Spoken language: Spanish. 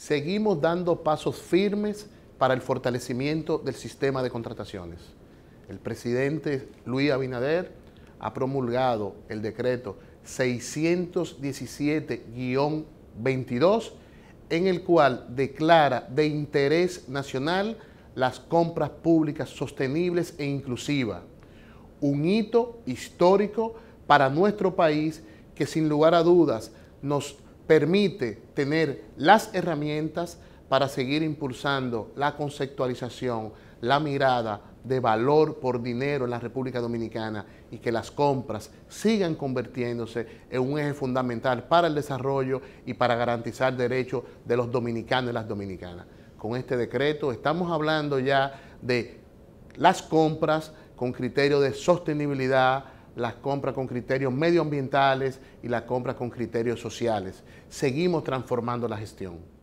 seguimos dando pasos firmes para el fortalecimiento del sistema de contrataciones. El presidente Luis Abinader ha promulgado el decreto 617-22, en el cual declara de interés nacional las compras públicas sostenibles e inclusivas, un hito histórico para nuestro país que sin lugar a dudas nos permite tener las herramientas para seguir impulsando la conceptualización, la mirada de valor por dinero en la República Dominicana y que las compras sigan convirtiéndose en un eje fundamental para el desarrollo y para garantizar derechos de los dominicanos y las dominicanas. Con este decreto estamos hablando ya de las compras con criterio de sostenibilidad, las compras con criterios medioambientales y las compras con criterios sociales. Seguimos transformando la gestión.